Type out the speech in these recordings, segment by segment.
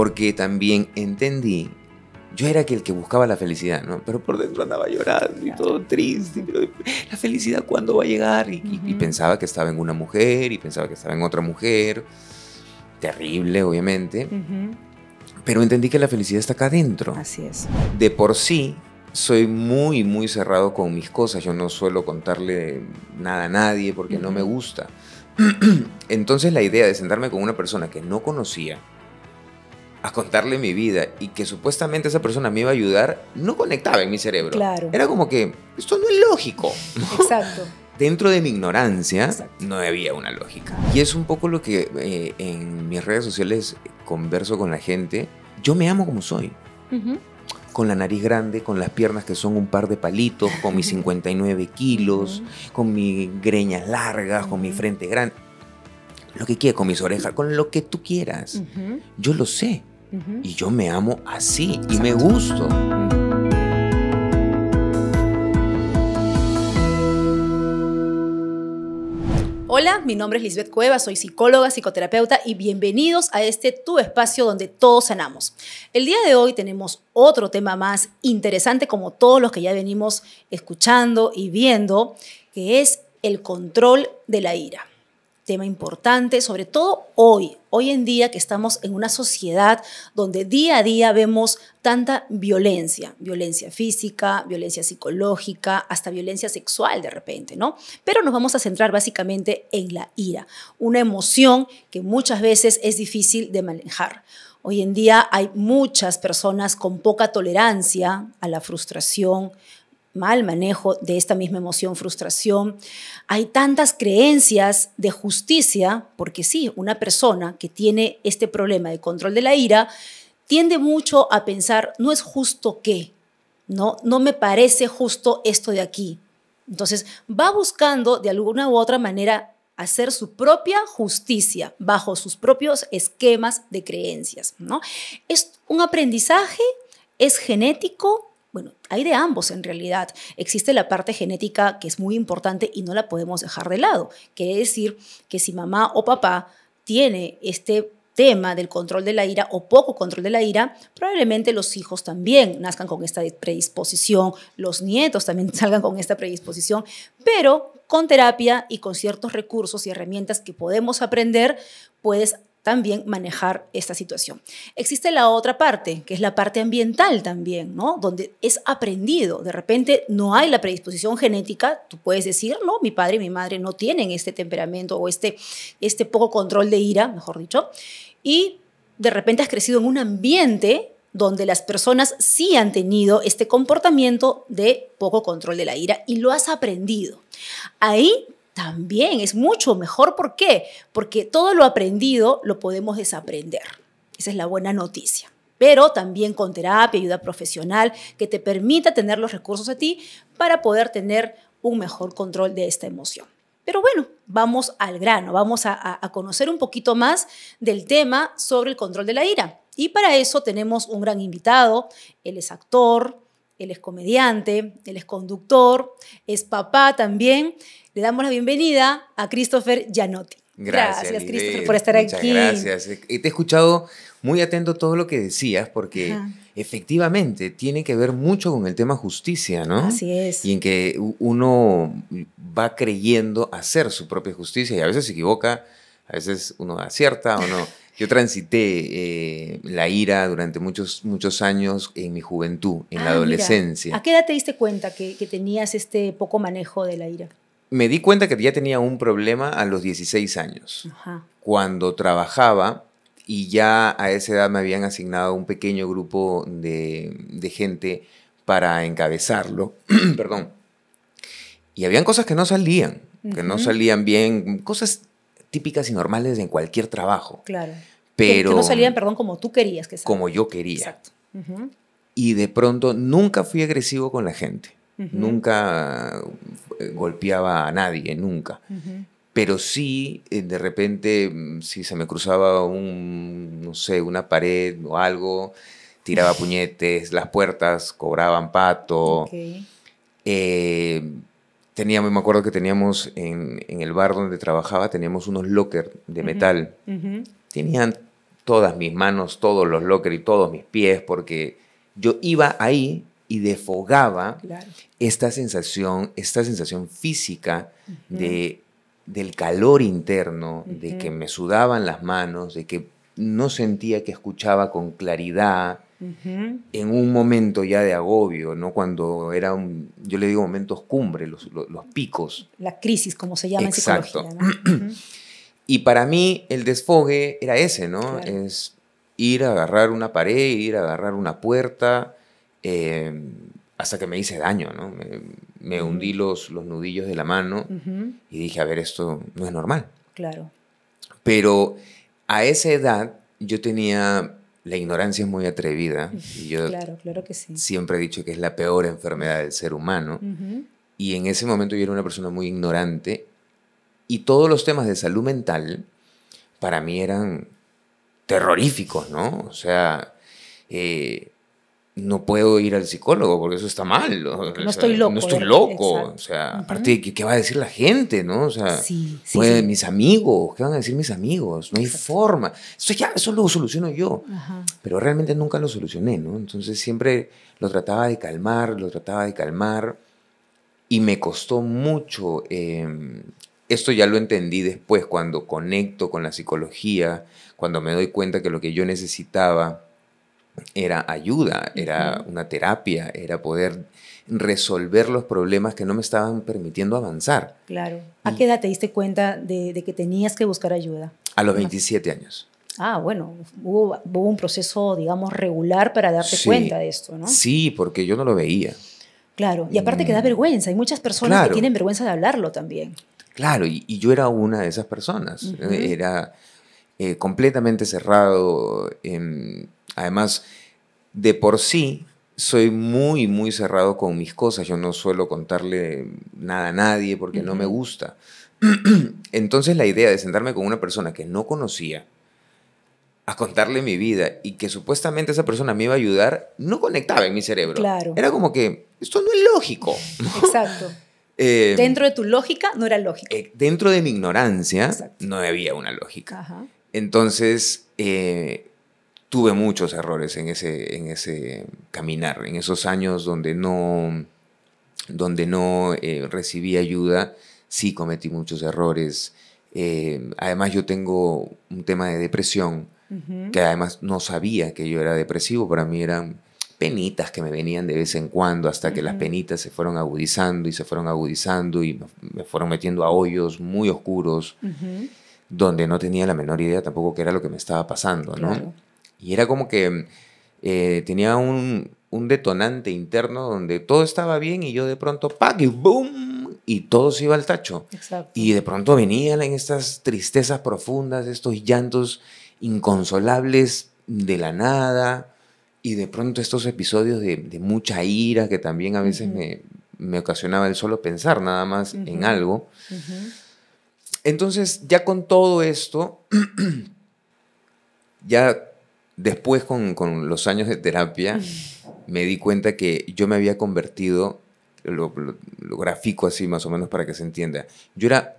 porque también entendí, yo era aquel que buscaba la felicidad, ¿no? Pero por dentro andaba llorando y todo triste, pero la felicidad cuándo va a llegar? Y, pensaba que estaba en una mujer y pensaba que estaba en otra mujer, terrible obviamente, pero entendí que la felicidad está acá adentro. Así es. De por sí, soy muy, muy cerrado con mis cosas. Yo no suelo contarle nada a nadie porque no me gusta. Entonces la idea de sentarme con una persona que no conocía, a contarle mi vida y que supuestamente esa persona me iba a ayudar, no conectaba en mi cerebro. Era como que, esto no es lógico. Dentro de mi ignorancia no había una lógica. Y es un poco lo que eh, en mis redes sociales converso con la gente. Yo me amo como soy. Con la nariz grande, con las piernas que son un par de palitos, con mis 59 kilos, con mis greñas largas, con mi frente grande. Lo que quieras con mis orejas, con lo que tú quieras. Yo lo sé y yo me amo así y me gusto. Hola, mi nombre es Lisbeth Cuevas, soy psicóloga, psicoterapeuta y bienvenidos a este Tu Espacio donde todos sanamos. El día de hoy tenemos otro tema más interesante como todos los que ya venimos escuchando y viendo, que es el control de la ira tema importante, sobre todo hoy, hoy en día que estamos en una sociedad donde día a día vemos tanta violencia, violencia física, violencia psicológica, hasta violencia sexual de repente, ¿no? Pero nos vamos a centrar básicamente en la ira, una emoción que muchas veces es difícil de manejar. Hoy en día hay muchas personas con poca tolerancia a la frustración, mal manejo de esta misma emoción, frustración. Hay tantas creencias de justicia, porque sí, una persona que tiene este problema de control de la ira tiende mucho a pensar, no es justo qué, no, no me parece justo esto de aquí. Entonces va buscando de alguna u otra manera hacer su propia justicia bajo sus propios esquemas de creencias, ¿no? Es un aprendizaje, es genético, bueno, hay de ambos en realidad. Existe la parte genética que es muy importante y no la podemos dejar de lado. Quiere decir que si mamá o papá tiene este tema del control de la ira o poco control de la ira, probablemente los hijos también nazcan con esta predisposición, los nietos también salgan con esta predisposición, pero con terapia y con ciertos recursos y herramientas que podemos aprender, puedes también manejar esta situación. Existe la otra parte, que es la parte ambiental también, ¿no? Donde es aprendido. De repente no hay la predisposición genética, tú puedes decir, no, mi padre y mi madre no tienen este temperamento o este, este poco control de ira, mejor dicho, y de repente has crecido en un ambiente donde las personas sí han tenido este comportamiento de poco control de la ira y lo has aprendido. Ahí también es mucho mejor. ¿Por qué? Porque todo lo aprendido lo podemos desaprender. Esa es la buena noticia. Pero también con terapia, ayuda profesional, que te permita tener los recursos a ti para poder tener un mejor control de esta emoción. Pero bueno, vamos al grano, vamos a, conocer un poquito más del tema sobre el control de la ira. Y para eso tenemos un gran invitado, él es actor, él es comediante, él es conductor, es papá también le damos la bienvenida a Christopher Gianotti. Gracias, Christopher, por estar aquí. Gracias. Te he escuchado muy atento todo lo que decías porque efectivamente tiene que ver mucho con el tema justicia, ¿no? Así es. Y en que uno va creyendo hacer su propia justicia y a veces se equivoca, a veces uno acierta o no. Yo transité eh, la ira durante muchos, muchos años en mi juventud, en la ah, adolescencia. ¿A qué edad te diste cuenta que tenías este poco manejo de la ira? me di cuenta que ya tenía un problema a los 16 años, cuando trabajaba y ya a esa edad me habían asignado un pequeño grupo de, gente para encabezarlo, perdón, y habían cosas que no salían, que no salían bien, cosas típicas y normales en cualquier trabajo. Claro. Pero que, no salían, perdón, como tú querías que salieran. Como yo quería. Exacto. Y de pronto nunca fui agresivo con la gente. Nunca eh, golpeaba a nadie, nunca. Pero sí, eh, de repente, mm, si se me cruzaba un, no sé, una pared o algo, tiraba puñetes, las puertas cobraban pato. Eh, teníamos, me acuerdo que teníamos en, el bar donde trabajaba, teníamos unos lockers de metal. Tenían todas mis manos, todos los lockers y todos mis pies, porque yo iba ahí y defogaba esta sensación, esta sensación física de, del calor interno, de que me sudaban las manos, de que no sentía que escuchaba con claridad. En un momento ya de agobio, ¿no? Cuando era un, yo le digo momentos cumbre, los, picos. La crisis, como se llama Exacto. en psicología. y para mí el desfogue era ese, ¿no? Es ir a agarrar una pared, ir a agarrar una puerta, Em, hasta que me hice daño, ¿no? Me, hundí los, los nudillos de la mano y dije, a ver, esto no es normal. Claro. Pero a esa edad yo tenía, la ignorancia es muy atrevida, y yo claro, claro que sí. siempre he dicho que es la peor enfermedad del ser humano, y en ese momento yo era una persona muy ignorante, y todos los temas de salud mental para mí eran terroríficos, ¿no? O sea, eh, no puedo ir al psicólogo porque eso está mal. No, estoy loco. No estoy eh, loco. O sea, aparte, ¿qué, va a decir la gente? ¿no? O sea, pues, sí, mis amigos, ¿qué van a decir mis amigos? No hay forma. Eso ya, eso lo soluciono yo. Pero realmente nunca lo solucioné, ¿no? Entonces siempre lo trataba de calmar, lo trataba de calmar. Y me costó mucho. Em, esto ya lo entendí después, cuando conecto con la psicología, cuando me doy cuenta que lo que yo necesitaba era ayuda, era una terapia, era poder resolver los problemas que no me estaban permitiendo avanzar. Claro. ¿A qué edad te diste cuenta de, que tenías que buscar ayuda? A los 27 años. Ah, bueno, hubo, un proceso, digamos, regular para darte cuenta de esto, ¿no? Sí, porque yo no lo veía. Claro, y aparte que da mm. vergüenza, hay muchas personas que tienen vergüenza de hablarlo también. Claro, y, yo era una de esas personas. Era eh, completamente cerrado. Em, además, de por sí, soy muy, muy cerrado con mis cosas. Yo no suelo contarle nada a nadie porque no me gusta. Entonces la idea de sentarme con una persona que no conocía a contarle mi vida y que supuestamente esa persona me iba a ayudar, no conectaba en mi cerebro. Claro. Era como que, esto no es lógico. Exacto. Eh, dentro de tu lógica no era lógico. Eh, dentro de mi ignorancia no había una lógica. Entonces, eh, tuve muchos errores en ese, en ese caminar, en esos años donde no, donde no eh, recibí ayuda, sí cometí muchos errores. Eh, además, yo tengo un tema de depresión, que además no sabía que yo era depresivo, para mí eran penitas que me venían de vez en cuando, hasta que las penitas se fueron agudizando y se fueron agudizando y me fueron metiendo a hoyos muy oscuros donde no tenía la menor idea tampoco qué era lo que me estaba pasando, ¿no? Y era como que eh, tenía un, detonante interno donde todo estaba bien y yo de pronto, ¡pac! y ¡boom! Y todo se iba al tacho. Y de pronto venían en estas tristezas profundas, estos llantos inconsolables de la nada y de pronto estos episodios de, mucha ira que también a veces me, me, ocasionaba el solo pensar nada más en algo. Entonces, ya con todo esto, ya después con, los años de terapia, me di cuenta que yo me había convertido, lo, lo, grafico así más o menos para que se entienda, yo era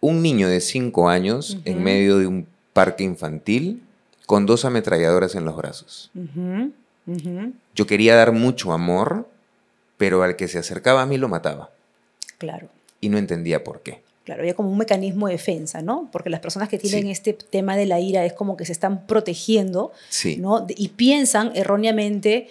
un niño de 5 años en medio de un parque infantil con dos ametralladoras en los brazos. Yo quería dar mucho amor, pero al que se acercaba a mí lo mataba. Claro. Y no entendía por qué. Claro, había como un mecanismo de defensa, ¿no? Porque las personas que tienen este tema de la ira es como que se están protegiendo, ¿no? Y piensan erróneamente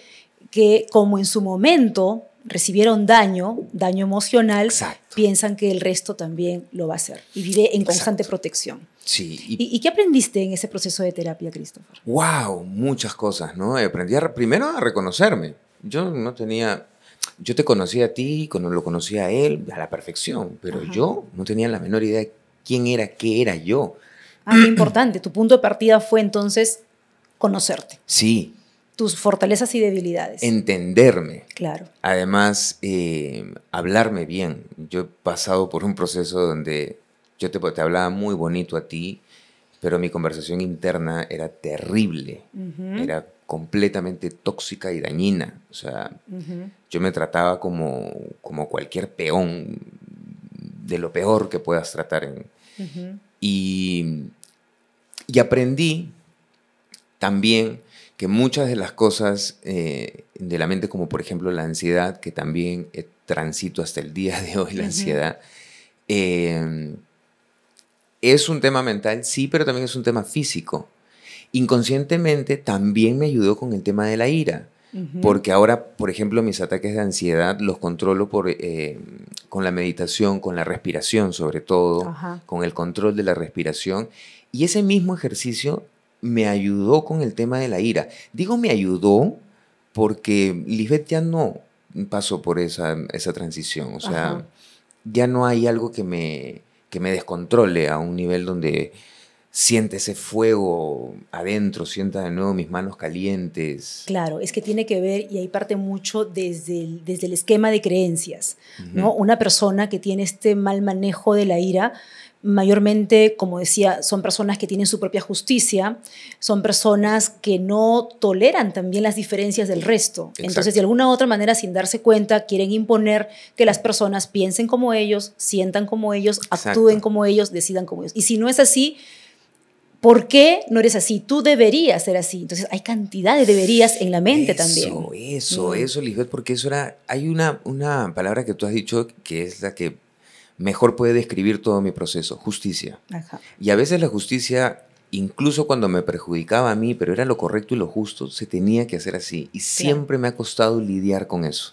que como en su momento recibieron daño, daño emocional, piensan que el resto también lo va a hacer y vive en constante protección. Sí. Y, qué aprendiste en ese proceso de terapia, Christopher? ¡Wow! Muchas cosas, ¿no? Aprendí primero a reconocerme. Yo no tenía yo te conocí a ti, cuando lo conocí a él, a la perfección, pero yo no tenía la menor idea de quién era, qué era yo. Ah, importante. Tu punto de partida fue entonces conocerte. Sí. Tus fortalezas y debilidades. Entenderme. Claro. Además, eh, hablarme bien. Yo he pasado por un proceso donde yo te, hablaba muy bonito a ti, pero mi conversación interna era terrible. Era completamente tóxica y dañina. O sea, yo me trataba como, como cualquier peón, de lo peor que puedas tratar. En, y, aprendí también que muchas de las cosas eh, de la mente, como por ejemplo la ansiedad, que también eh, transito hasta el día de hoy la ansiedad, eh, es un tema mental, sí, pero también es un tema físico inconscientemente también me ayudó con el tema de la ira. Porque ahora, por ejemplo, mis ataques de ansiedad los controlo eh, con la meditación, con la respiración sobre todo, con el control de la respiración. Y ese mismo ejercicio me ayudó con el tema de la ira. Digo me ayudó porque Lisbeth ya no pasó por esa, transición. O sea, ya no hay algo que me, que me descontrole a un nivel donde siente ese fuego adentro, sienta de nuevo mis manos calientes. Claro, es que tiene que ver, y ahí parte mucho desde el, desde el esquema de creencias, ¿no? Una persona que tiene este mal manejo de la ira, mayormente, como decía, son personas que tienen su propia justicia, son personas que no toleran también las diferencias del resto. Entonces, de alguna u otra manera, sin darse cuenta, quieren imponer que las personas piensen como ellos, sientan como ellos, actúen como ellos, decidan como ellos. Y si no es así, ¿Por qué no eres así? Tú deberías ser así. Entonces hay cantidad de deberías en la mente también. Eso, eso, eso, Lisbeth, porque eso era... Hay una, palabra que tú has dicho que es la que mejor puede describir todo mi proceso, justicia. Y a veces la justicia, incluso cuando me perjudicaba a mí, pero era lo correcto y lo justo, se tenía que hacer así. Y siempre me ha costado lidiar con eso.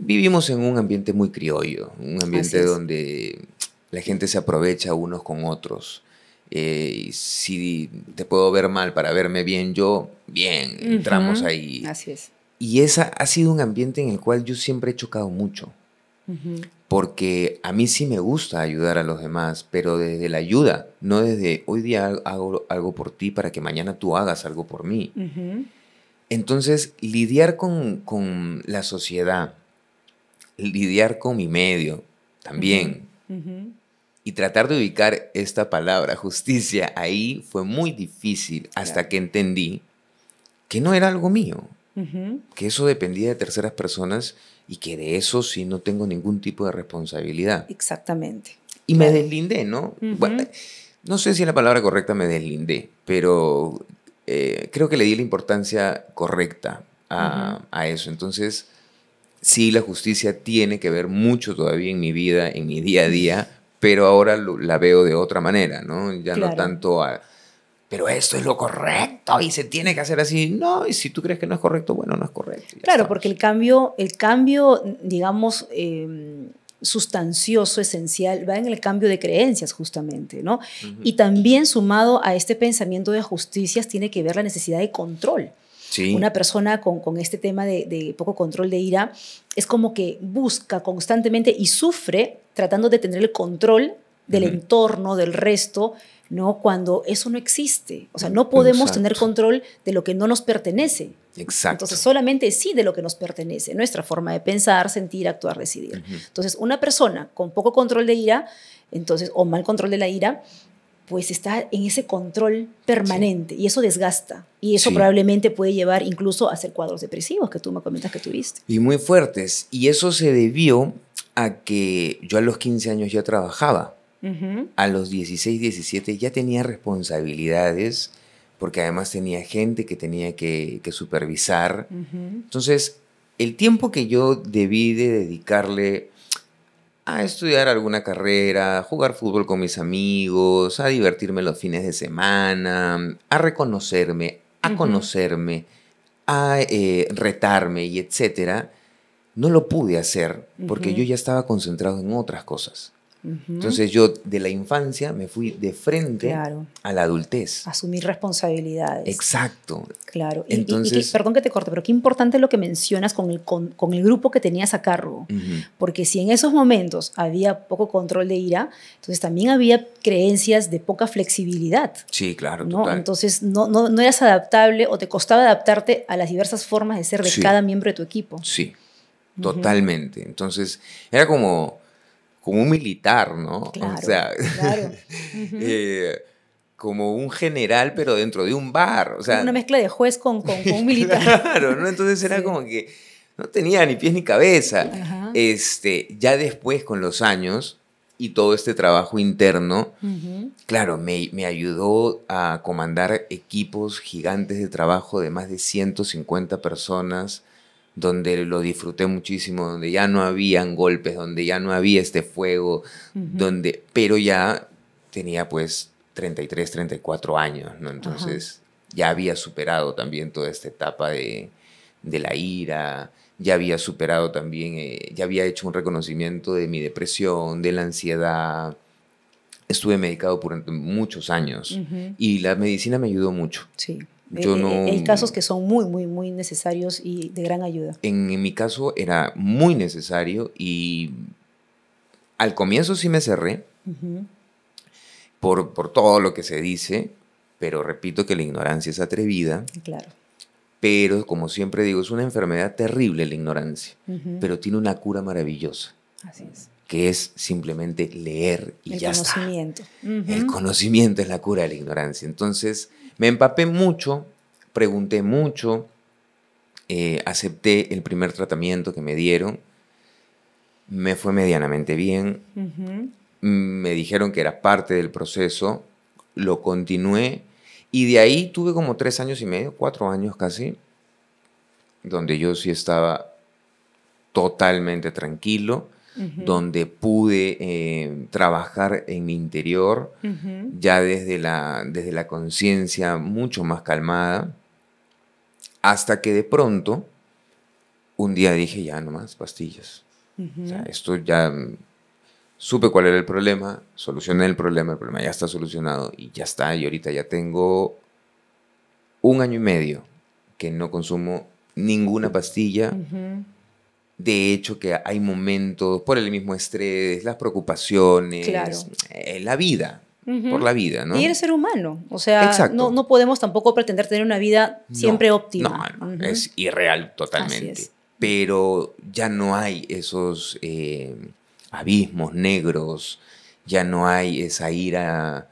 Vivimos en un ambiente muy criollo, un ambiente donde la gente se aprovecha unos con otros eh, si te puedo ver mal para verme bien yo, bien, entramos ahí. Así es. Y esa ha sido un ambiente en el cual yo siempre he chocado mucho. Porque a mí sí me gusta ayudar a los demás, pero desde la ayuda, no desde hoy día hago algo por ti para que mañana tú hagas algo por mí. Entonces, lidiar con, con, la sociedad, lidiar con mi medio también, y tratar de ubicar esta palabra, justicia, ahí fue muy difícil hasta que entendí que no era algo mío, que eso dependía de terceras personas y que de eso sí no tengo ningún tipo de responsabilidad. Exactamente. Y me deslindé, ¿no? no sé si la palabra correcta, me deslindé, pero eh, creo que le di la importancia correcta a, a, eso. Entonces, sí, la justicia tiene que ver mucho todavía en mi vida, en mi día a día, pero ahora la veo de otra manera, ¿no? Ya no tanto a, pero esto es lo correcto y se tiene que hacer así. No, y si tú crees que no es correcto, bueno, no es correcto. Claro, porque el cambio, el cambio, digamos, eh, sustancioso, esencial, va en el cambio de creencias justamente, ¿no? Y también sumado a este pensamiento de justicias tiene que ver la necesidad de control. Sí. Una persona con, con este tema de, de, poco control de ira es como que busca constantemente y sufre tratando de tener el control del entorno, del resto, ¿no? Cuando eso no existe. O sea, no podemos tener control de lo que no nos pertenece. Exacto. Entonces, solamente sí de lo que nos pertenece, nuestra forma de pensar, sentir, actuar, decidir. Entonces, una persona con poco control de ira, entonces, o mal control de la ira, pues está en ese control permanente y eso desgasta. Y eso probablemente puede llevar incluso a hacer cuadros depresivos que tú me comentas que tuviste. Y muy fuertes. Y eso se debió a que yo a los 15 años ya trabajaba. A los 16, 17 ya tenía responsabilidades, porque además tenía gente que tenía que, supervisar. Entonces, el tiempo que yo debí de dedicarle a estudiar alguna carrera, a jugar fútbol con mis amigos, a divertirme los fines de semana, a reconocerme, a conocerme, a eh, retarme y etcétera, no lo pude hacer porque yo ya estaba concentrado en otras cosas. Entonces yo de la infancia me fui de frente a la adultez. Asumir responsabilidades. Exacto. Claro. Entonces, perdón que te corte, pero qué importante lo que mencionas con el, con, el grupo que tenías a cargo. Porque si en esos momentos había poco control de ira, entonces también había creencias de poca flexibilidad. Sí, claro. Entonces no, eras adaptable o te costaba adaptarte a las diversas formas de ser de cada miembro de tu equipo. Sí, totalmente. Entonces era como como un militar, ¿no? Eh, como un general, pero dentro de un bar. sea, una mezcla de juez con, un militar. claro, ¿no? Entonces era como que no tenía ni pies ni cabeza. Este, ya después, con los años y todo este trabajo interno, claro, me, me, ayudó a comandar equipos gigantes de trabajo de más de 150 personas donde lo disfruté muchísimo, donde ya no habían golpes, donde ya no había este fuego, donde, pero ya tenía pues 33, 34 años, ¿no? Entonces ya había superado también toda esta etapa de, la ira, ya había superado también, eh, ya había hecho un reconocimiento de mi depresión, de la ansiedad. Estuve medicado durante muchos años y la medicina me ayudó mucho. Sí. Yo eh, eh, hay casos que son muy, muy, muy necesarios y de gran ayuda. En, mi caso era muy necesario y al comienzo sí me cerré por, por todo lo que se dice, pero repito que la ignorancia es atrevida. Claro. Pero como siempre digo, es una enfermedad terrible la ignorancia, pero tiene una cura maravillosa. Así es que es simplemente leer y ya está. El conocimiento. El conocimiento es la cura de la ignorancia. Entonces, me empapé mucho, pregunté mucho, eh, acepté el primer tratamiento que me dieron, me fue medianamente bien, me dijeron que era parte del proceso, lo continué y de ahí tuve como tres años y medio, cuatro años casi, donde yo sí estaba totalmente tranquilo, donde pude eh, trabajar en mi interior, ya desde la, desde la conciencia mucho más calmada, hasta que de pronto un día dije, ya no más pastillas. esto ya supe cuál era el problema, solucioné el problema, el problema ya está solucionado y ya está, y ahorita ya tengo un año y medio que no consumo ninguna pastilla. De hecho, que hay momentos por el mismo estrés, las preocupaciones, eh, la vida, por la vida, ¿no? Y eres ser humano, o sea, no, podemos tampoco pretender tener una vida siempre óptima. No, es irreal totalmente. Pero ya no hay esos eh, abismos negros, ya no hay esa ira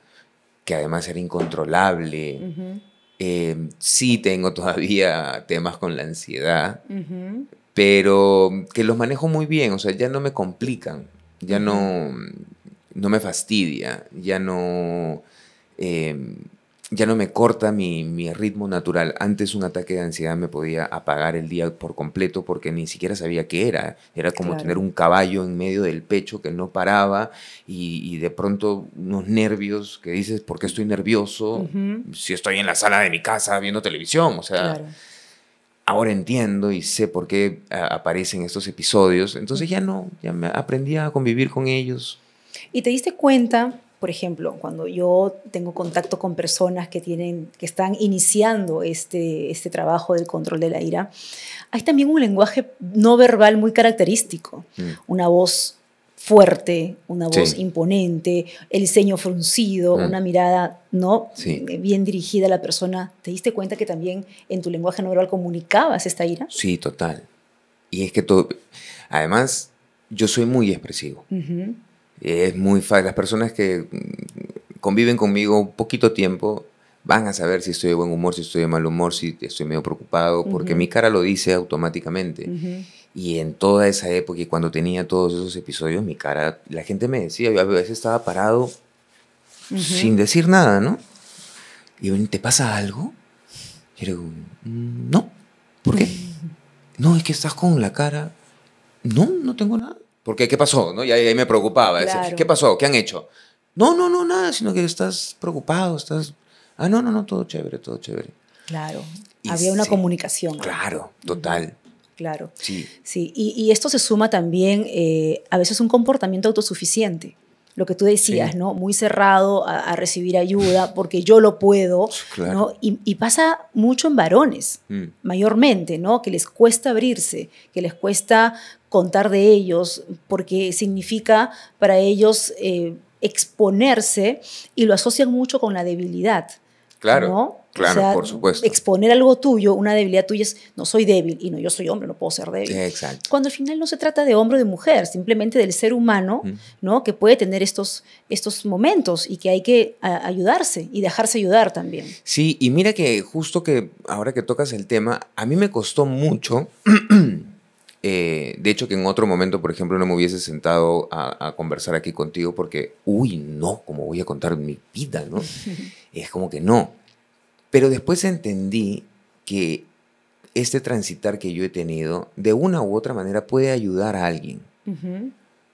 que además era incontrolable. Eh, sí tengo todavía temas con la ansiedad, pero que los manejo muy bien, o sea, ya no me complican, ya no, no me fastidia, ya no, eh, ya no me corta mi, ritmo natural. Antes un ataque de ansiedad me podía apagar el día por completo porque ni siquiera sabía qué era. Era como tener un caballo en medio del pecho que no paraba y, de pronto unos nervios que dices, ¿por qué estoy nervioso? Si estoy en la sala de mi casa viendo televisión, o sea ahora entiendo y sé por qué eh, aparecen estos episodios. Entonces ya no, ya me aprendí a convivir con ellos. ¿Y te diste cuenta, por ejemplo, cuando yo tengo contacto con personas que, tienen, que están iniciando este, este trabajo del control de la ira, hay también un lenguaje no verbal muy característico, mm. una voz fuerte, una voz imponente, el ceño fruncido, mm. una mirada no eh, bien dirigida a la persona. ¿Te diste cuenta que también en tu lenguaje no verbal comunicabas esta ira? Sí, total. Y es que todo, además, yo soy muy expresivo. Es muy fácil. Las personas que conviven conmigo un poquito tiempo van a saber si estoy de buen humor, si estoy de mal humor, si estoy medio preocupado, porque mi cara lo dice automáticamente. Y en toda esa época y cuando tenía todos esos episodios, mi cara, la gente me decía, yo a veces estaba parado sin decir nada, ¿no? Y ven, ¿te pasa algo? Y yo mm, no, ¿por qué? no, es que estás con la cara, no, no tengo nada. ¿por ¿qué ¿qué pasó? ¿No? Y ahí, me preocupaba. ¿Qué pasó? ¿Qué han hecho? No, no, no, nada, sino que estás preocupado, estás... Ah, no, no, no, todo chévere, todo chévere. Claro. Había una comunicación. Claro, total claro. Sí. sí. Y, esto se suma también eh, a veces un comportamiento autosuficiente lo que tú decías, ¿no? Muy cerrado a, recibir ayuda porque yo lo puedo, claro. Y, pasa mucho en varones, mm. mayormente, ¿no? Que les cuesta abrirse, que les cuesta contar de ellos, porque significa para ellos eh, exponerse y lo asocian mucho con la debilidad. Claro. ¿no? Claro, por supuesto. Exponer algo tuyo, una debilidad tuya es, no soy débil y no, yo soy hombre, no puedo ser débil. exacto. Cuando al final no se trata de hombre o de mujer, simplemente del ser humano, ¿no? Que puede tener estos, estos momentos y que hay que ayudarse y dejarse ayudar también. Sí, y mira que justo que ahora que tocas el tema, a mí me costó mucho, eh, de hecho que en otro momento, por ejemplo, no me hubiese sentado a, conversar aquí contigo porque, uy, no, como voy a contar mi vida, no? es como que no. Pero después entendí que este transitar que yo he tenido, de una u otra manera, puede ayudar a alguien.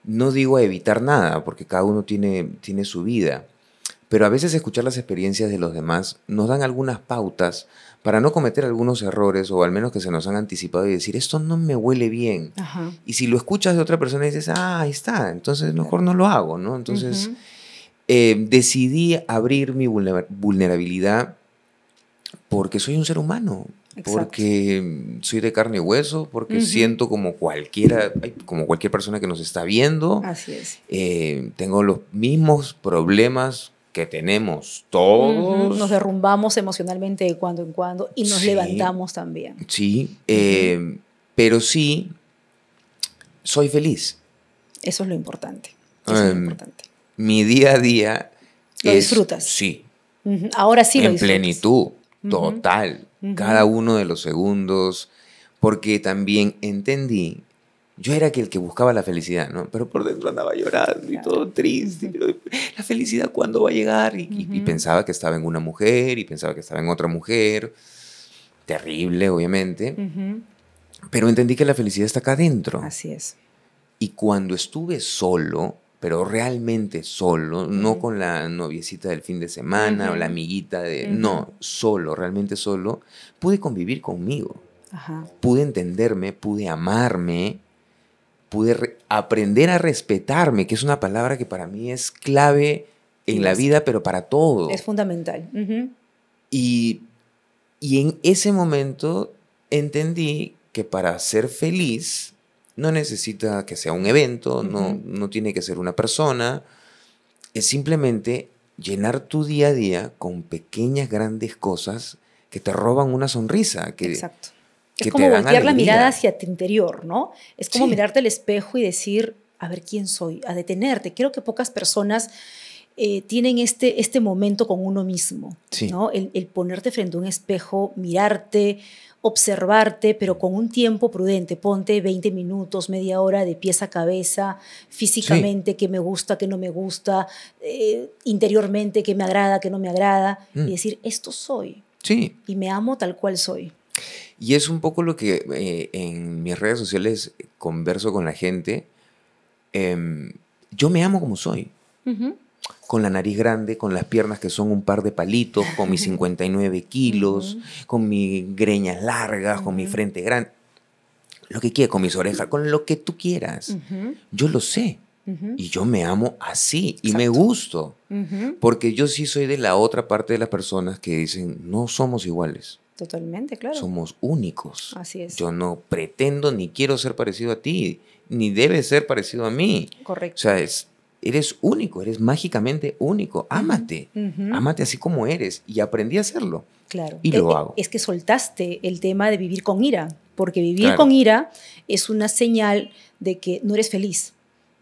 No digo a evitar nada, porque cada uno tiene, tiene su vida, pero a veces escuchar las experiencias de los demás nos dan algunas pautas para no cometer algunos errores o al menos que se nos han anticipado y decir, esto no me huele bien. Y si lo escuchas de otra persona y dices, ah, ahí está, entonces mejor no lo hago, ¿no? Entonces eh, decidí abrir mi vulnerabilidad porque soy un ser humano, porque soy de carne y hueso, porque siento como cualquiera, como cualquier persona que nos está viendo. Así es. Eh, tengo los mismos problemas que tenemos todos. Nos derrumbamos emocionalmente de cuando en cuando y nos levantamos también. Sí, eh, pero sí, soy feliz. Eso es lo importante. Eso es lo em, importante. Mi día a día. Lo disfrutas. Sí. Ahora sí lo disfrutas. En plenitud total, cada uno de los segundos, porque también entendí, yo era el que buscaba la felicidad, ¿no? Pero por dentro andaba llorando y todo triste, la felicidad cuándo va a llegar, y, pensaba que estaba en una mujer, y pensaba que estaba en otra mujer, terrible, obviamente, pero entendí que la felicidad está acá adentro. Así es. Y cuando estuve solo, pero realmente solo, no con la noviecita del fin de semana o la amiguita de... No, solo, realmente solo, pude convivir conmigo. Pude entenderme, pude amarme, pude aprender a respetarme, que es una palabra que para mí es clave en la vida, pero para todo. Es fundamental. y, y en ese momento entendí que para ser feliz no necesita que sea un evento, no, no tiene que ser una persona. Es simplemente llenar tu día a día con pequeñas, grandes cosas que te roban una sonrisa. Que, Exacto. es como voltear la mirada hacia tu interior, ¿no? Es como mirarte al espejo y decir, a ver quién soy, a detenerte. Creo que pocas personas eh, tienen este, este momento con uno mismo, ¿no? el, ponerte frente a un espejo, mirarte, observarte, pero con un tiempo prudente. Ponte 20 minutos, media hora de pies a cabeza, físicamente, que me gusta, que no me gusta, eh, interiormente, que me agrada, que no me agrada, y mm. decir, esto soy. Sí. Y me amo tal cual soy. Y es un poco lo que eh, en mis redes sociales converso con la gente. Em, yo me amo como soy con la nariz grande, con las piernas que son un par de palitos, con mis 59 kilos, con mis greñas largas, con mi frente grande, lo que quiera, con mis orejas, con lo que tú quieras. Yo lo sé. Y yo me amo así y me gusto. Porque yo sí soy de la otra parte de las personas que dicen, no somos iguales. Totalmente, claro. Somos únicos. Así es. Yo no pretendo ni quiero ser parecido a ti, ni debe ser parecido a mí. Correcto. O sea, es, eres único, eres mágicamente único. Ámate, ámate así como eres. Y aprendí a hacerlo. Claro. Y lo eh, eh, hago. Es que soltaste el tema de vivir con ira, porque vivir con ira es una señal de que no eres feliz.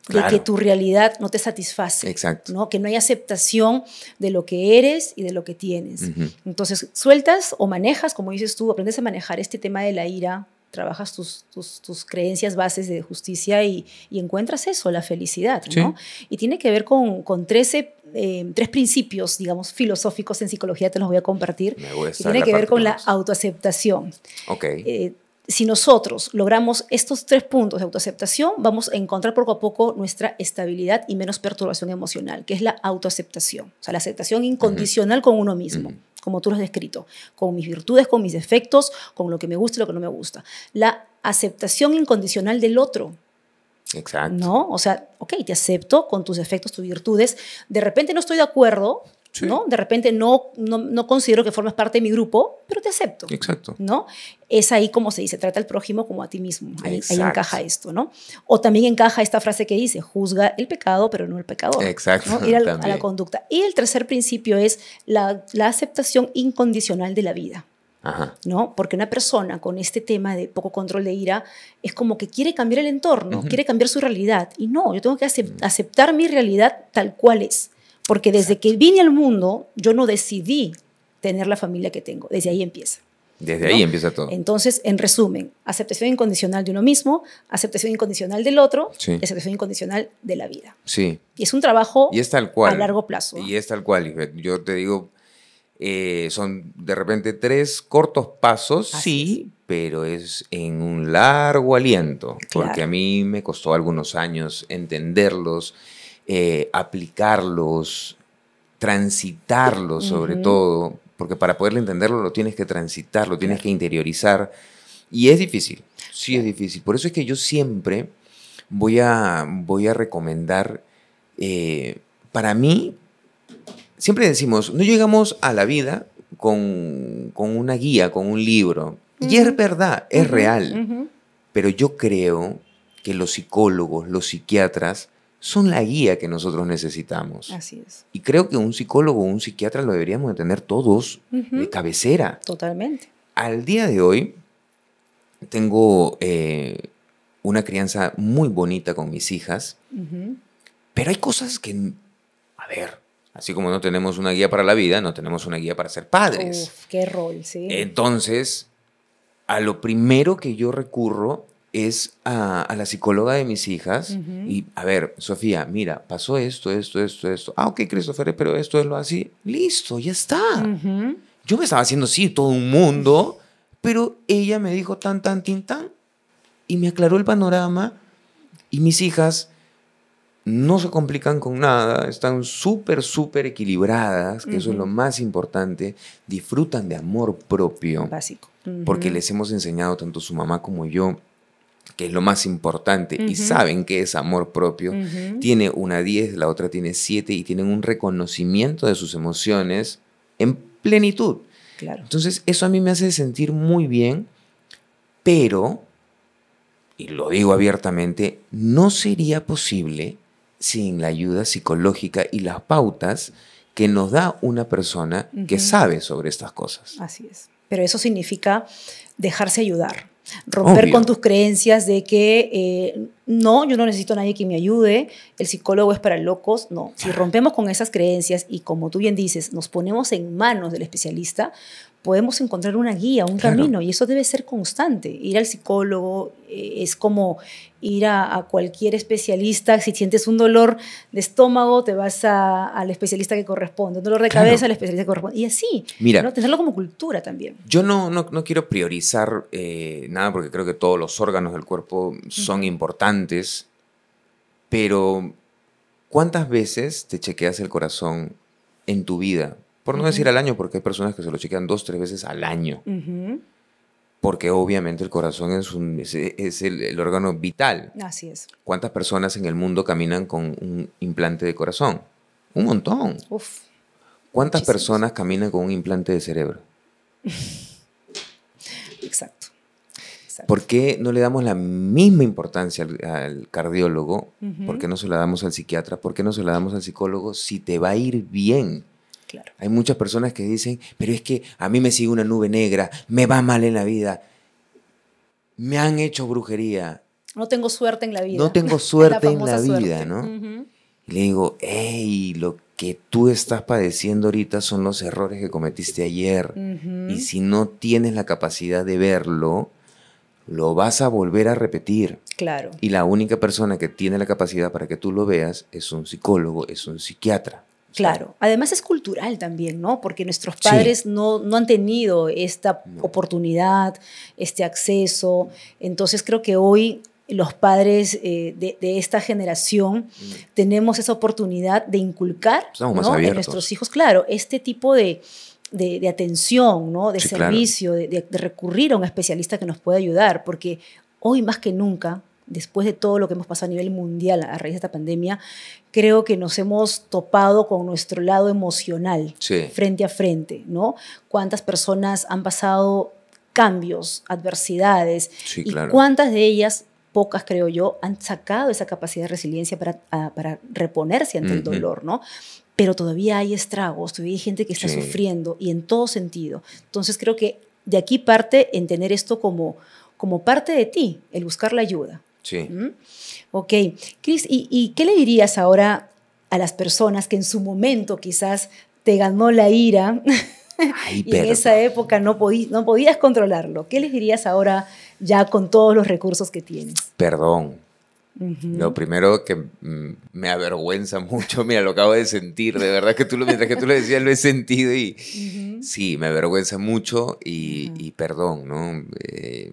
De que tu realidad no te satisface. Exacto. ¿no? Que no hay aceptación de lo que eres y de lo que tienes. Entonces, sueltas o manejas, como dices tú, aprendes a manejar este tema de la ira, trabajas tus, creencias bases de justicia y, encuentras eso, la felicidad, Y tiene que ver con, eh, tres principios, digamos, filosóficos en psicología, te los voy a compartir, tiene que ver con la autoaceptación. Eh, si nosotros logramos estos tres puntos de autoaceptación, vamos a encontrar poco a poco nuestra estabilidad y menos perturbación emocional, que es la autoaceptación, o sea, la aceptación incondicional con uno mismo. como tú lo has descrito, con mis virtudes, con mis defectos, con lo que me gusta y lo que no me gusta. La aceptación incondicional del otro, Exacto. ¿No? O sea, ok, te acepto con tus defectos, tus virtudes. De repente no estoy de acuerdo ¿no? De repente no, no, no, considero que formas parte de mi grupo, pero te acepto. Exacto. ¿no? Es ahí como se dice, trata al prójimo como a ti mismo. Ahí, encaja esto, ¿no? O también encaja esta frase que dice, juzga el pecado, pero no el pecador. Exacto. Ir a, la conducta. Y el tercer principio es la, aceptación incondicional de la vida. ¿no? Porque una persona con este tema de poco control de ira es como que quiere cambiar el entorno, quiere cambiar su realidad. Y no, yo tengo que mm. aceptar mi realidad tal cual es. Porque desde que vine al mundo, yo no decidí tener la familia que tengo. Desde ahí empieza. Desde ahí empieza todo. Entonces, en resumen, aceptación incondicional de uno mismo, aceptación incondicional del otro, aceptación incondicional de la vida. Sí. Y es un trabajo y cual. a largo plazo. Y es tal cual, Yo te digo, eh, son de repente tres cortos pasos, sí, pero es en un largo aliento, porque a mí me costó algunos años entenderlos. Eh, aplicarlos, transitarlos sobre todo, porque para poder entenderlo lo tienes que transitar, lo tienes que interiorizar. Y es difícil, sí es difícil. Por eso es que yo siempre voy a, voy a recomendar, eh, para mí, siempre decimos, no llegamos a la vida con, una guía, con un libro. Y es verdad, es real. Pero yo creo que los psicólogos, los psiquiatras, son la guía que nosotros necesitamos. Así es. Y creo que un psicólogo o un psiquiatra lo deberíamos de tener todos de cabecera. Totalmente. Al día de hoy tengo eh, una crianza muy bonita con mis hijas, pero hay cosas que, a ver, Así como no tenemos una guía para la vida, no tenemos una guía para ser padres. qué rol, sí. Entonces, a lo primero que yo recurro es a, la psicóloga de mis hijas y, a ver, Sofía, mira, pasó esto, esto, esto, esto. Ah, ok, Christopher, pero esto es lo así. Listo, ya está. Yo me estaba haciendo así todo un mundo, pero ella me dijo tan, tan, tin, tan y me aclaró el panorama y mis hijas no se complican con nada, están súper, súper equilibradas, que eso es lo más importante, disfrutan de amor propio. Básico. Porque les hemos enseñado tanto su mamá como yo que es lo más importante, y saben que es amor propio, tiene una 10, la otra tiene 7 y tienen un reconocimiento de sus emociones en plenitud. Claro. Entonces, eso a mí me hace sentir muy bien, pero, y lo digo abiertamente, no sería posible sin la ayuda psicológica y las pautas que nos da una persona que sabe sobre estas cosas. Así es. Pero eso significa dejarse ayudar Romper con tus creencias de que eh, no, yo no necesito a nadie que me ayude, el psicólogo es para locos. No, si rompemos con esas creencias y como tú bien dices, nos ponemos en manos del especialista, podemos encontrar una guía, un camino y eso debe ser constante. Ir al psicólogo eh, es como ir a, cualquier especialista. Si sientes un dolor de estómago, te vas al especialista que corresponde. Un dolor de cabeza, al especialista que corresponde. Y así, Mira, ¿no? tenerlo como cultura también. Yo no, no, quiero priorizar eh, nada porque creo que todos los órganos del cuerpo son importantes, pero ¿cuántas veces te chequeas el corazón en tu vida? Por no decir al año, porque hay personas que se lo chequean dos, tres veces al año porque obviamente el corazón es, el, órgano vital. Así es. ¿Cuántas personas en el mundo caminan con un implante de corazón? Un montón. Uf. ¿Cuántas personas caminan con un implante de cerebro? Exacto. ¿Por qué no le damos la misma importancia al, cardiólogo? ¿Por qué no se la damos al psiquiatra? ¿Por qué no se la damos al psicólogo si te va a ir bien? Hay muchas personas que dicen, pero es que a mí me sigue una nube negra, me va mal en la vida, me han hecho brujería. No tengo suerte en la vida. No tengo suerte en la vida, ¿no? Y le digo, hey, lo que tú estás padeciendo ahorita son los errores que cometiste ayer. Y si no tienes la capacidad de verlo, lo vas a volver a repetir. Claro. Y la única persona que tiene la capacidad para que tú lo veas es un psicólogo, es un psiquiatra. Claro, además es cultural también, ¿no? Porque nuestros padres no, no han tenido esta oportunidad, este acceso. Entonces creo que hoy los padres eh, de, esta generación mm. tenemos esa oportunidad de inculcar pues ¿no? a nuestros hijos, claro, este tipo de, atención, ¿no? de servicio, de recurrir a un especialista que nos pueda ayudar, porque hoy más que nunca después de todo lo que hemos pasado a nivel mundial a raíz de esta pandemia, creo que nos hemos topado con nuestro lado emocional frente a frente, ¿no? Cuántas personas han pasado cambios, adversidades, y cuántas de ellas pocas, creo yo, han sacado esa capacidad de resiliencia para, reponerse ante el dolor, ¿no? Pero todavía hay estragos, todavía hay gente que está sufriendo y en todo sentido. Entonces creo que de aquí parte en tener esto como, como parte de ti, el buscar la ayuda. Sí. ¿Mm? Ok. Cris, ¿y, qué le dirías ahora a las personas que en su momento quizás te ganó la ira? y en esa época no, podías controlarlo. ¿Qué les dirías ahora ya con todos los recursos que tienes? Perdón. Lo primero que mm, me avergüenza mucho, mira, lo acabo de sentir, de verdad que tú lo, mientras que tú lo decías lo he sentido y sí, me avergüenza mucho y, perdón, ¿no? Eh,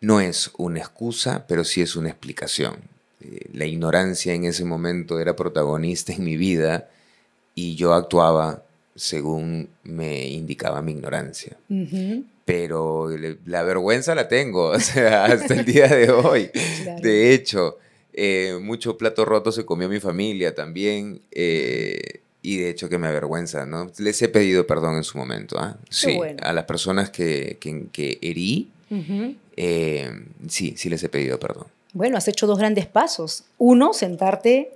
no es una excusa, pero sí es una explicación. Eh, la ignorancia en ese momento era protagonista en mi vida y yo actuaba según me indicaba mi ignorancia. Pero la vergüenza la tengo, hasta el día de hoy. De hecho, eh, mucho plato roto se comió mi familia también. Eh, y de hecho que me avergüenza, ¿no? Les he pedido perdón en su momento, ¿ah? Sí, a las personas que, que, que herí, eh, sí, sí les he pedido perdón. Bueno, has hecho dos grandes pasos. Uno, sentarte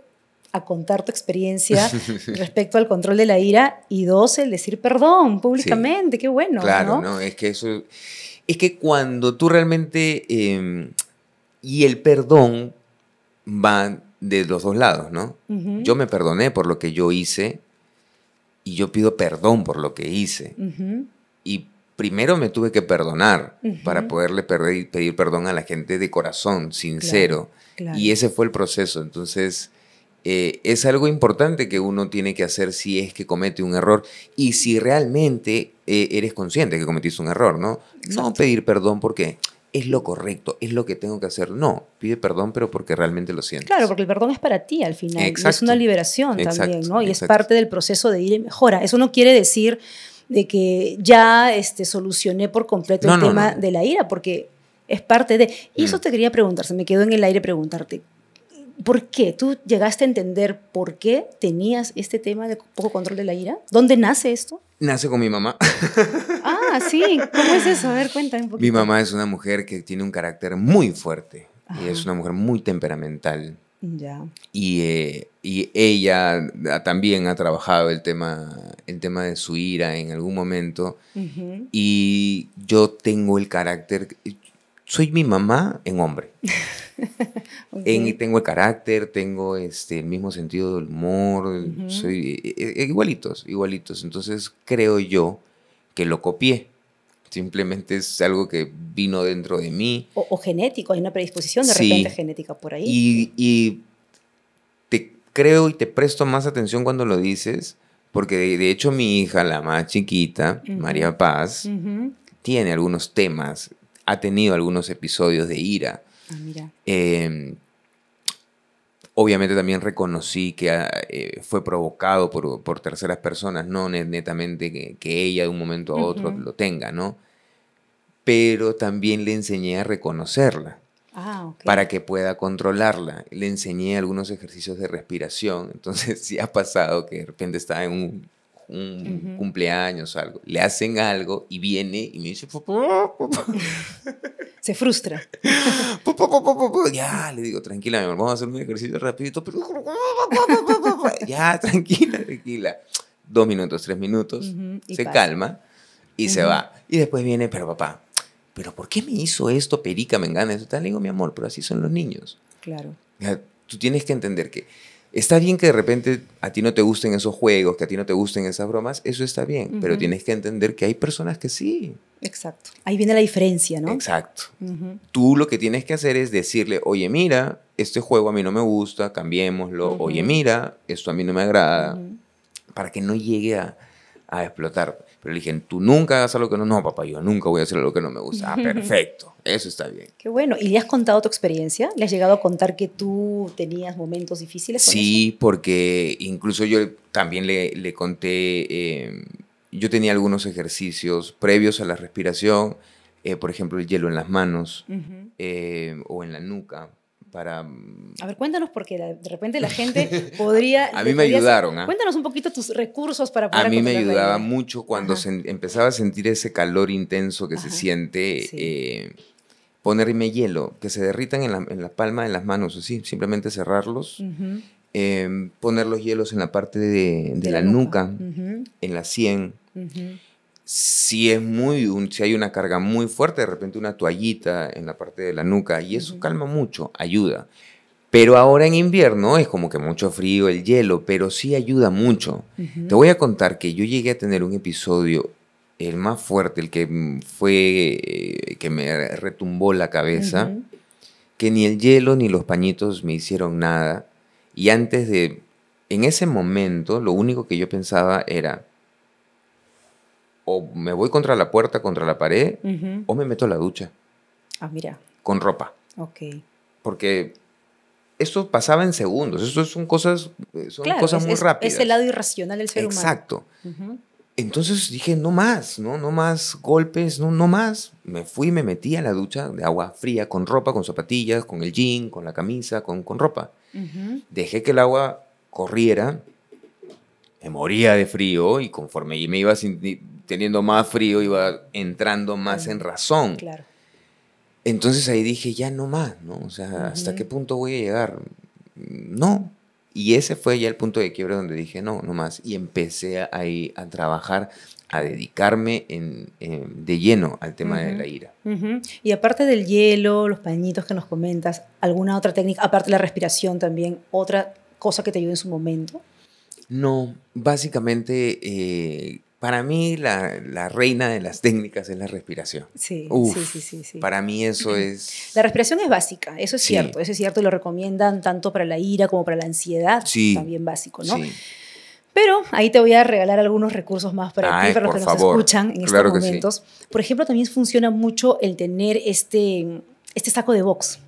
a contar tu experiencia respecto al control de la ira y dos, el decir perdón públicamente, qué bueno. Claro, es que eso, es que cuando tú realmente, em, y el perdón va de los dos lados, ¿no? Yo me perdoné por lo que yo hice y yo pido perdón por lo que hice. Y primero me tuve que perdonar para poderle pedir perdón a la gente de corazón, sincero. Y ese fue el proceso. Entonces, eh, es algo importante que uno tiene que hacer si es que comete un error y si realmente eh, eres consciente que cometiste un error, ¿no? No pedir perdón porque es lo correcto, es lo que tengo que hacer. No, pide perdón, pero porque realmente lo sientes. Claro, porque el perdón es para ti al final. es una liberación también, ¿no? Y es parte del proceso de ir y mejora. Eso no quiere decir de que ya este, solucioné por completo el tema de la ira, porque es parte de... Y eso mm. te quería preguntar, se me quedó en el aire preguntarte, ¿por qué? ¿Tú llegaste a entender por qué tenías este tema de poco control de la ira? ¿Dónde nace esto? Nace con mi mamá. ah, sí. ¿Cómo es eso? A ver, cuéntame un poquito. Mi mamá es una mujer que tiene un carácter muy fuerte y es una mujer muy temperamental. Y, eh, y, ella ah, también ha trabajado el tema, el tema de su ira en algún momento. Y yo tengo el carácter, soy mi mamá en hombre. tengo el carácter, tengo este, el mismo sentido del humor, soy e, e, e, igualitos, igualitos. Entonces creo yo que lo copié simplemente es algo que vino dentro de mí. O, genético, hay una predisposición de repente genética por ahí. Y, te creo y te presto más atención cuando lo dices, porque de, hecho mi hija, la más chiquita, María Paz, tiene algunos temas, ha tenido algunos episodios de ira. Ah, mira. Em, Obviamente también reconocí que ah, eh, fue provocado por, terceras personas, no netamente que, ella de un momento a otro lo tenga, ¿no? Pero también le enseñé a reconocerla ah, para que pueda controlarla. Le enseñé algunos ejercicios de respiración. Entonces si ha pasado que de repente está en un, cumpleaños o algo. Le hacen algo y viene y me dice... se frustra. ya, le digo, tranquila, mi amor, vamos a hacer un ejercicio rapidito. ya, tranquila, tranquila. Dos minutos, tres minutos, se calma y se va. Y después viene, pero papá, ¿pero por qué me hizo esto, perica, me engana, Le digo, mi amor, pero así son los niños. Claro. tú tienes que entender que Está bien que de repente a ti no te gusten esos juegos, que a ti no te gusten esas bromas, eso está bien, pero tienes que entender que hay personas que sí. Exacto. Ahí viene la diferencia, ¿no? Exacto. Tú lo que tienes que hacer es decirle, oye, mira, este juego a mí no me gusta, cambiémoslo, oye, mira, esto a mí no me agrada, para que no llegue a, a explotar. Pero le dije, tú nunca hagas algo que no, no, papá, yo nunca voy a hacer algo que no me gusta. Ah, perfecto, eso está bien. Qué bueno. ¿Y le has contado tu experiencia? ¿Le has llegado a contar que tú tenías momentos difíciles? sí, porque incluso yo también le, conté, em, yo tenía algunos ejercicios previos a la respiración, eh, por ejemplo, el hielo en las manos eh, o en la nuca Mm, a ver, cuéntanos porque de repente la gente podría... a mí me ayudaron. ¿ah? Cuéntanos un poquito tus recursos para poder... A mí me ayudaba mucho cuando empezaba a sentir ese calor intenso que se siente, eh, ponerme hielo, que se derritan en la, en palma de las manos, así, simplemente cerrarlos, em, poner los hielos en la parte de, la, nuca, en la sien si es muy, si hay una carga muy fuerte, de repente una toallita en la parte de la nuca y eso calma mucho, ayuda. Pero ahora en invierno es como que mucho frío, el hielo, pero sí ayuda mucho. Te voy a contar que yo llegué a tener un episodio, el más fuerte, el que fue, eh, que me retumbó la cabeza, que ni el hielo ni los pañitos me hicieron nada. Y antes de, en ese momento, lo único que yo pensaba era, o me voy contra la puerta, contra la pared, o me meto a la ducha. Ah, mira. Con ropa. Ok. Porque esto pasaba en segundos, esto son cosas, eh, son cosas muy rápidas. Es el lado irracional del ser Exacto. humano. Exacto. Entonces dije, no más, no, no más golpes, no, no más. Me fui, y me metí a la ducha de agua fría, con ropa, con zapatillas, con el jean, con la camisa, con, con ropa. Dejé que el agua corriera, me moría de frío y conforme me iba teniendo más frío, iba entrando más en razón. Claro. Entonces ahí dije, ya no más, ¿no? O sea, ¿hasta qué punto voy a llegar? No. Y ese fue ya el punto de quiebre donde dije, no, no más. Y empecé ahí a trabajar, a dedicarme em, de lleno al tema de la ira. Y aparte del hielo, los pañitos que nos comentas, ¿alguna otra técnica, aparte de la respiración también, otra cosa que te ayude en su momento? No, básicamente eh, para mí la, reina de las técnicas es la respiración. Sí, sí, sí, sí, Para mí eso es... La respiración es básica, eso es cierto, eso es cierto, lo recomiendan tanto para la ira como para la ansiedad, sí, también básico, ¿no? Sí. Pero ahí te voy a regalar algunos recursos más para que ti, para los que nos escuchan en estos momentos. Por ejemplo, también funciona mucho el tener este, este saco de box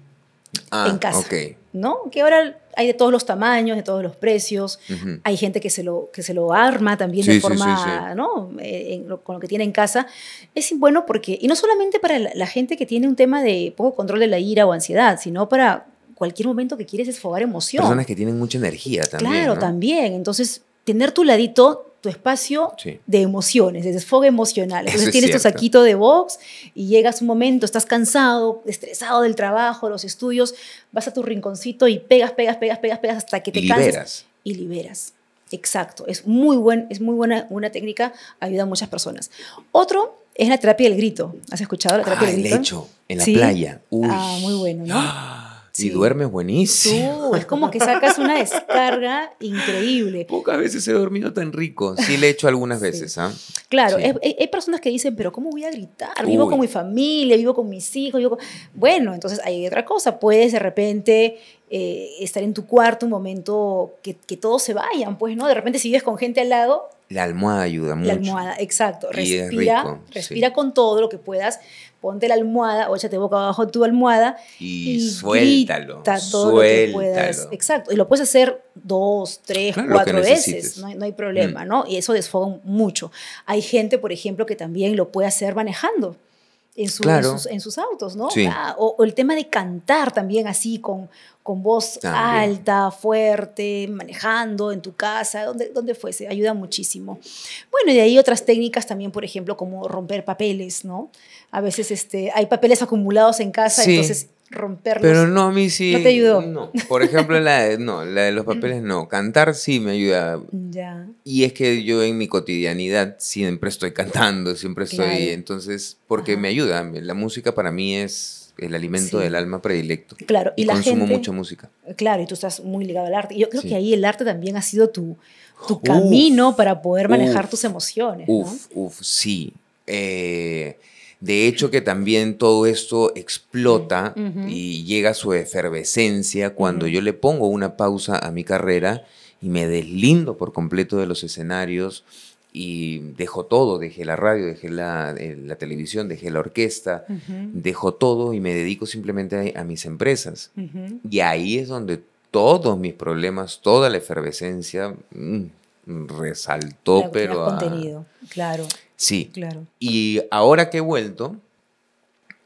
ah, en casa. Okay. ¿no? Que ahora hay de todos los tamaños, de todos los precios, hay gente que se lo, que se lo arma también de forma, ¿no? Eh, con lo que tiene en casa. Es bueno porque, y no solamente para la, gente que tiene un tema de poco control de la ira o ansiedad, sino para cualquier momento que quieres esfogar emoción. Personas que tienen mucha energía también. Claro, también. Entonces, tener tu ladito espacio de emociones, de desfogue emocional. Entonces tienes tu saquito de box y llegas un momento, estás cansado, estresado del trabajo, los estudios, vas a tu rinconcito y pegas, pegas, pegas, pegas, pegas hasta que te liberas. y liberas. Exacto, es muy, buen, es muy buena una técnica, ayuda a muchas personas. Otro es la terapia del grito. ¿Has escuchado la terapia del ah, grito? el hecho, en la playa. Ah, muy bueno, ¿no? Ah. Si duermes buenísimo. es como que sacas una descarga increíble. Pocas veces he dormido tan rico. Sí le he hecho algunas veces. ¿ah? Claro, e, hay, personas que dicen, pero ¿cómo voy a gritar? Vivo con mi familia, vivo con mis hijos. Bueno, entonces hay otra cosa. Puedes de repente eh, estar en tu cuarto un momento que, todos se vayan, pues, ¿no? De repente si vives con gente al lado, la almohada ayuda mucho. La almohada, exacto. Respira, respira con todo lo que puedas, ponte la almohada o échate boca abajo tu almohada y, suéltalo. suéltalo. Lo que puedas. Exacto, y lo puedes hacer dos, tres, cuatro veces, no hay, problema, mm. ¿no? Y eso desfoga mucho. Hay gente, por ejemplo, que también lo puede hacer manejando en, sus, autos, ¿no? Ah, o, el tema de cantar también así, con, con voz alta, fuerte, manejando en tu casa, donde, donde fuese, ayuda muchísimo. Bueno, y de ahí otras técnicas también, por ejemplo, como romper papeles, ¿no? A veces este, hay papeles acumulados en casa, entonces romperlos. Pero no, a mí sí. ¿No te ayudó? Por ejemplo, la de, la los mm. papeles no. Cantar sí me ayuda. Ya. Y es que yo en mi cotidianidad siempre estoy cantando, siempre estoy. Entonces, porque me ayuda. La música para mí es el alimento del alma predilecto. Claro, y, la consumo mucha música. Claro, y tú estás muy ligado al arte. Yo creo que ahí el arte también ha sido tu, tu camino para poder manejar tus emociones. Uf, uf, sí. Eh, de hecho que también todo esto explota y llega a su efervescencia cuando yo le pongo una pausa a mi carrera y me deslindo por completo de los escenarios y dejo todo, dejé la radio, dejé la, eh, televisión, dejé la orquesta, dejó dejo todo y me dedico simplemente a, mis empresas. Y ahí es donde todos mis problemas, toda la efervescencia mm, resaltó, pero... claro. Sí. Claro. Y ahora que he vuelto,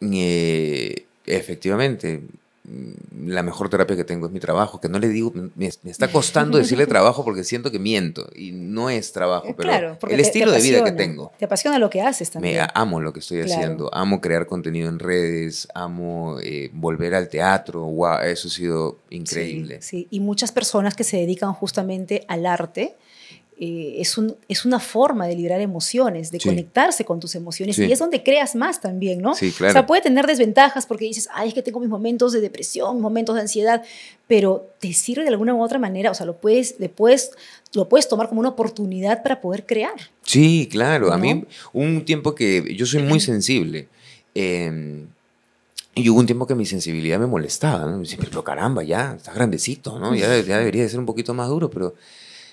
eh, efectivamente, mm, la mejor terapia que tengo es mi trabajo, que no le digo, me, está costando decirle trabajo porque siento que miento y no es trabajo, eh, pero el estilo de vida que tengo. Te apasiona lo que haces también. Me amo lo que estoy haciendo, amo crear contenido en redes, amo eh, volver al teatro, wow, eso ha sido increíble. sí, y muchas personas que se dedican justamente al arte eh, es, un, es una forma de liberar emociones, de conectarse con tus emociones y es donde creas más también, ¿no? Sí, claro. O sea, puede tener desventajas porque dices, ay, es que tengo mis momentos de depresión, momentos de ansiedad, pero te sirve de alguna u otra manera, o sea, lo puedes, le lo puedes tomar como una oportunidad para poder crear. Sí, claro. A mí, un tiempo que yo soy muy sensible. Em, y hubo un tiempo que mi sensibilidad me molestaba, ¿no? Siempre, pero caramba, ya, estás grandecito, ¿no? Ya, ya debería de ser un poquito más duro, pero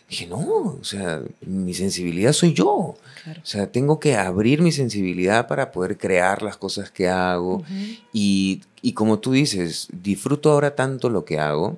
Dije, no, o sea, mi sensibilidad soy yo. O sea, tengo que abrir mi sensibilidad para poder crear las cosas que hago. y, y, como tú dices, disfruto ahora tanto lo que hago,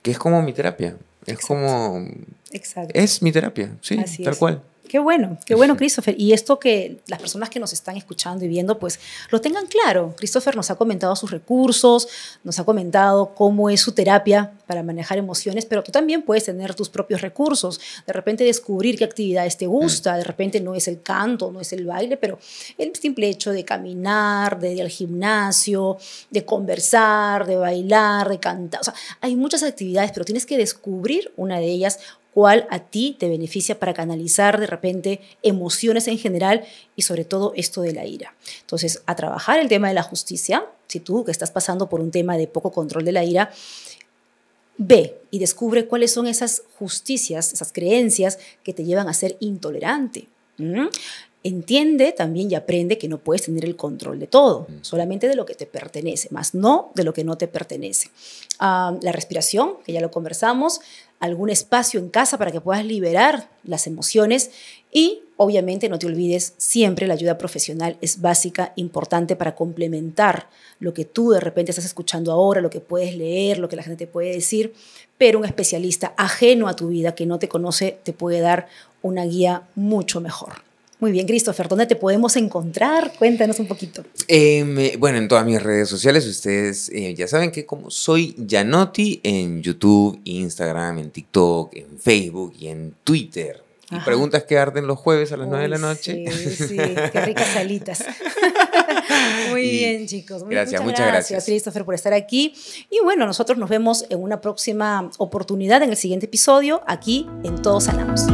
que es como mi terapia. Es como... Exacto. Es mi terapia, sí, tal cual. Qué bueno, qué bueno, Christopher. Y esto que las personas que nos están escuchando y viendo, pues lo tengan claro. Christopher nos ha comentado sus recursos, nos ha comentado cómo es su terapia para manejar emociones, pero tú también puedes tener tus propios recursos. De repente descubrir qué actividades te gusta, de repente no es el canto, no es el baile, pero el simple hecho de caminar, de ir al gimnasio, de conversar, de bailar, de cantar. O sea, hay muchas actividades, pero tienes que descubrir una de ellas cuál a ti te beneficia para canalizar de repente emociones en general y sobre todo esto de la ira. Entonces, a trabajar el tema de la justicia, si tú que estás pasando por un tema de poco control de la ira, ve y descubre cuáles son esas justicias, esas creencias que te llevan a ser intolerante. Entiende también y aprende que no puedes tener el control de todo, mm. solamente de lo que te pertenece, más no de lo que no te pertenece. Ah, la respiración, que ya lo conversamos, algún espacio en casa para que puedas liberar las emociones y obviamente no te olvides, siempre la ayuda profesional es básica, importante para complementar lo que tú de repente estás escuchando ahora, lo que puedes leer, lo que la gente te puede decir, pero un especialista ajeno a tu vida que no te conoce te puede dar una guía mucho mejor. Muy bien, Christopher, ¿dónde te podemos encontrar? Cuéntanos un poquito. Em, eh, bueno, en todas mis redes sociales, ustedes eh, ya saben que como soy Janotti en YouTube, Instagram, en TikTok, en Facebook y en Twitter. Y preguntas que arden los jueves a las nueve de la noche. Sí, sí, qué ricas salitas. Muy bien, chicos. gracias, muchas, gracias, gracias. Christopher, por estar aquí. Y bueno, nosotros nos vemos en una próxima oportunidad, en el siguiente episodio, aquí en Todos Sanamos.